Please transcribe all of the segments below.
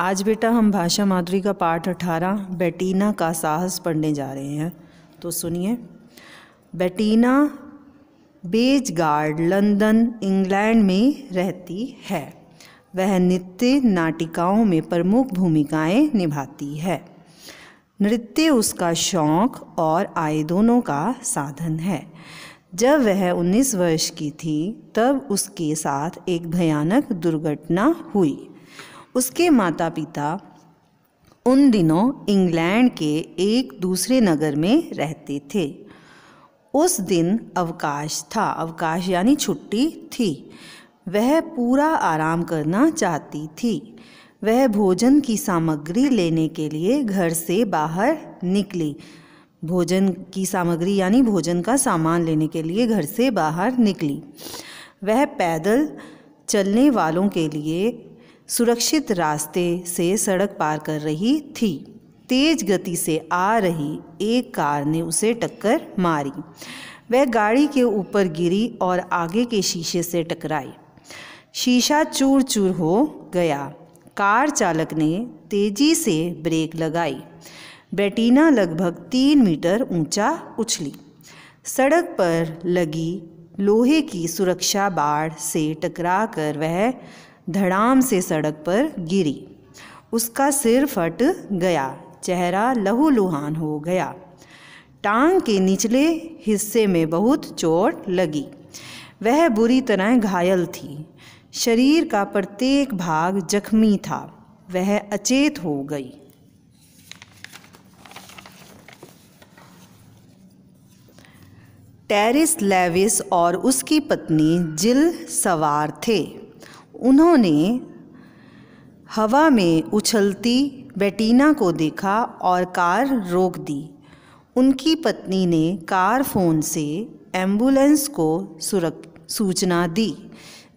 आज बेटा हम भाषा माधुरी का पाठ अठारह बेटीना का साहस पढ़ने जा रहे हैं तो सुनिए बेटीना गार्ड लंदन इंग्लैंड में रहती है वह नित्य नाटिकाओं में प्रमुख भूमिकाएं निभाती है नृत्य उसका शौक और आय दोनों का साधन है जब वह 19 वर्ष की थी तब उसके साथ एक भयानक दुर्घटना हुई उसके माता पिता उन दिनों इंग्लैंड के एक दूसरे नगर में रहते थे उस दिन अवकाश था अवकाश यानी छुट्टी थी वह पूरा आराम करना चाहती थी वह भोजन की सामग्री लेने के लिए घर से बाहर निकली भोजन की सामग्री यानी भोजन का सामान लेने के लिए घर से बाहर निकली वह पैदल चलने वालों के लिए सुरक्षित रास्ते से सड़क पार कर रही थी तेज गति से आ रही एक कार ने उसे टक्कर मारी वह गाड़ी के ऊपर गिरी और आगे के शीशे से टकराई शीशा चूर चूर हो गया कार चालक ने तेजी से ब्रेक लगाई बेटीना लगभग तीन मीटर ऊंचा उछली सड़क पर लगी लोहे की सुरक्षा बाड़ से टकरा कर वह धड़ाम से सड़क पर गिरी उसका सिर फट गया चेहरा लहूलुहान हो गया टांग के निचले हिस्से में बहुत चोट लगी वह बुरी तरह घायल थी शरीर का प्रत्येक भाग जख्मी था वह अचेत हो गई टेरिस लेविस और उसकी पत्नी जिल सवार थे उन्होंने हवा में उछलती बेटीना को देखा और कार रोक दी उनकी पत्नी ने कार फ़ोन से एम्बुलेंस को सुरक सूचना दी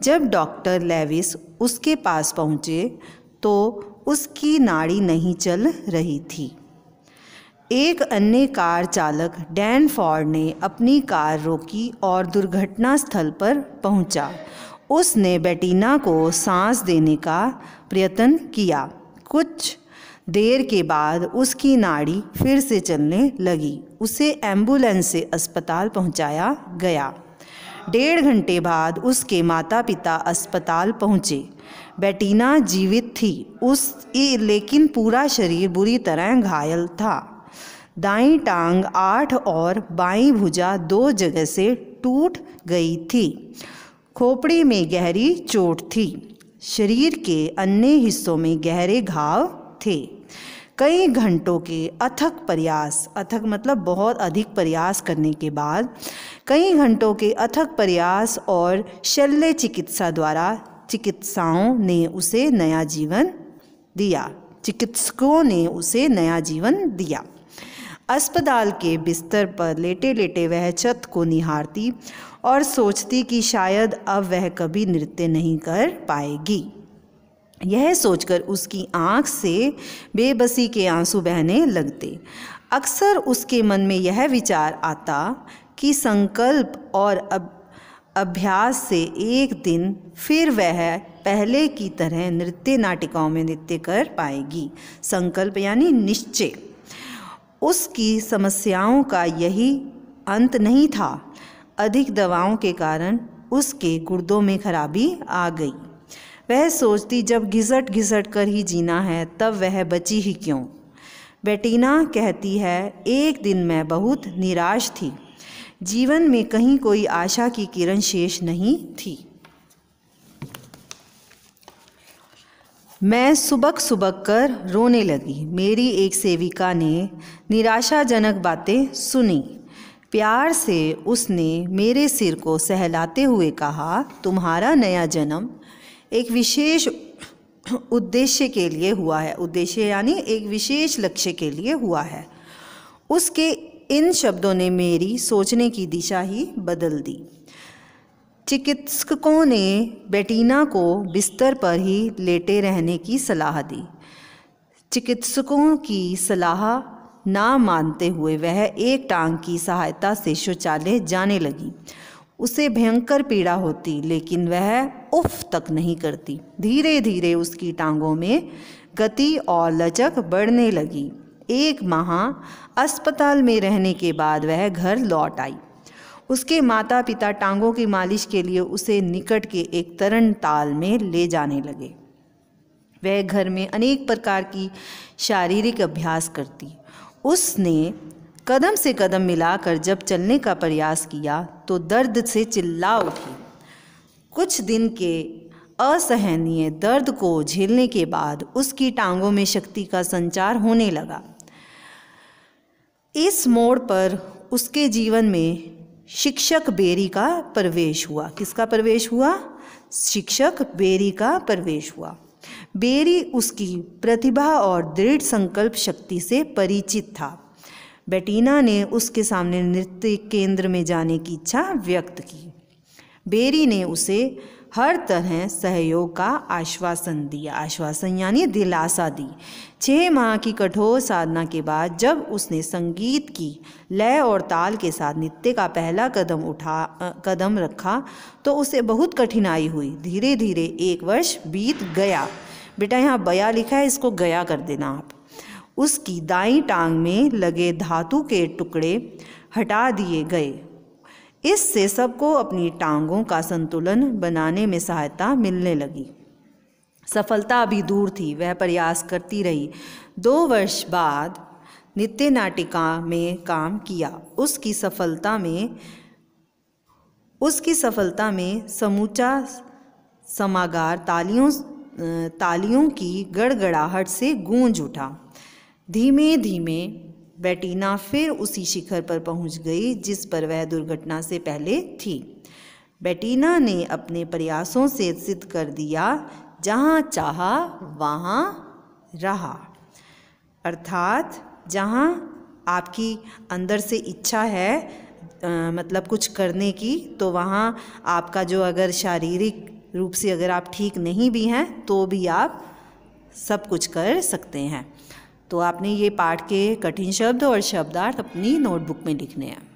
जब डॉक्टर लेविस उसके पास पहुँचे तो उसकी नाड़ी नहीं चल रही थी एक अन्य कार चालक डैन फॉर्ड ने अपनी कार रोकी और दुर्घटना स्थल पर पहुंचा उसने बेटीना को सांस देने का प्रयत्न किया कुछ देर के बाद उसकी नाड़ी फिर से चलने लगी उसे एम्बुलेंस से अस्पताल पहुंचाया गया डेढ़ घंटे बाद उसके माता पिता अस्पताल पहुंचे बेटीना जीवित थी उस लेकिन पूरा शरीर बुरी तरह घायल था दाई टांग आठ और बाई भुजा दो जगह से टूट गई थी खोपड़ी में गहरी चोट थी शरीर के अन्य हिस्सों में गहरे घाव थे कई घंटों के अथक प्रयास अथक मतलब बहुत अधिक प्रयास करने के बाद कई घंटों के अथक प्रयास और शल्य चिकित्सा द्वारा चिकित्साओं ने उसे नया जीवन दिया चिकित्सकों ने उसे नया जीवन दिया अस्पताल के बिस्तर पर लेटे लेटे वह छत को निहारती और सोचती कि शायद अब वह कभी नृत्य नहीं कर पाएगी यह सोचकर उसकी आंख से बेबसी के आंसू बहने लगते अक्सर उसके मन में यह विचार आता कि संकल्प और अब अभ्यास से एक दिन फिर वह पहले की तरह नृत्य नाटिकाओं में नृत्य कर पाएगी संकल्प यानी निश्चय उसकी समस्याओं का यही अंत नहीं था अधिक दवाओं के कारण उसके गुर्दों में खराबी आ गई वह सोचती जब घिसट घिसट कर ही जीना है तब वह बची ही क्यों बेटीना कहती है एक दिन मैं बहुत निराश थी जीवन में कहीं कोई आशा की किरण शेष नहीं थी मैं सुबक सुबक कर रोने लगी मेरी एक सेविका ने निराशाजनक बातें सुनी प्यार से उसने मेरे सिर को सहलाते हुए कहा तुम्हारा नया जन्म एक विशेष उद्देश्य के लिए हुआ है उद्देश्य यानी एक विशेष लक्ष्य के लिए हुआ है उसके इन शब्दों ने मेरी सोचने की दिशा ही बदल दी चिकित्सकों ने बेटीना को बिस्तर पर ही लेटे रहने की सलाह दी चिकित्सकों की सलाह ना मानते हुए वह एक टांग की सहायता से शौचालय जाने लगी उसे भयंकर पीड़ा होती लेकिन वह उफ तक नहीं करती धीरे धीरे उसकी टांगों में गति और लचक बढ़ने लगी एक माह अस्पताल में रहने के बाद वह घर लौट आई उसके माता पिता टांगों की मालिश के लिए उसे निकट के एक तरण ताल में ले जाने लगे वह घर में अनेक प्रकार की शारीरिक अभ्यास करती उसने कदम से कदम मिलाकर जब चलने का प्रयास किया तो दर्द से चिल्ला उठी कुछ दिन के असहनीय दर्द को झेलने के बाद उसकी टांगों में शक्ति का संचार होने लगा इस मोड़ पर उसके जीवन में शिक्षक बेरी का प्रवेश हुआ किसका प्रवेश हुआ शिक्षक बेरी का प्रवेश हुआ बेरी उसकी प्रतिभा और दृढ़ संकल्प शक्ति से परिचित था बेटीना ने उसके सामने नृत्य केंद्र में जाने की इच्छा व्यक्त की बेरी ने उसे हर तरह सहयोग का आश्वासन दिया आश्वासन यानी दिलासा दी छः माह की कठोर साधना के बाद जब उसने संगीत की लय और ताल के साथ नृत्य का पहला कदम उठा कदम रखा तो उसे बहुत कठिनाई हुई धीरे धीरे एक वर्ष बीत गया बेटा यहाँ बया लिखा है इसको गया कर देना आप उसकी दाई टांग में लगे धातु के टुकड़े हटा दिए गए इससे सबको अपनी टांगों का संतुलन बनाने में सहायता मिलने लगी सफलता अभी दूर थी वह प्रयास करती रही दो वर्ष बाद नित्य नाटिका में काम किया उसकी सफलता में उसकी सफलता में समूचा समागार तालियों तालियों की गड़गड़ाहट से गूंज उठा धीमे धीमे बेटीना फिर उसी शिखर पर पहुंच गई जिस पर वह दुर्घटना से पहले थी बेटीना ने अपने प्रयासों से सिद्ध कर दिया जहाँ चाहा वहाँ रहा अर्थात जहाँ आपकी अंदर से इच्छा है आ, मतलब कुछ करने की तो वहाँ आपका जो अगर शारीरिक रूप से अगर आप ठीक नहीं भी हैं तो भी आप सब कुछ कर सकते हैं तो आपने ये पाठ के कठिन शब्द और शब्दार्थ अपनी नोटबुक में लिखने हैं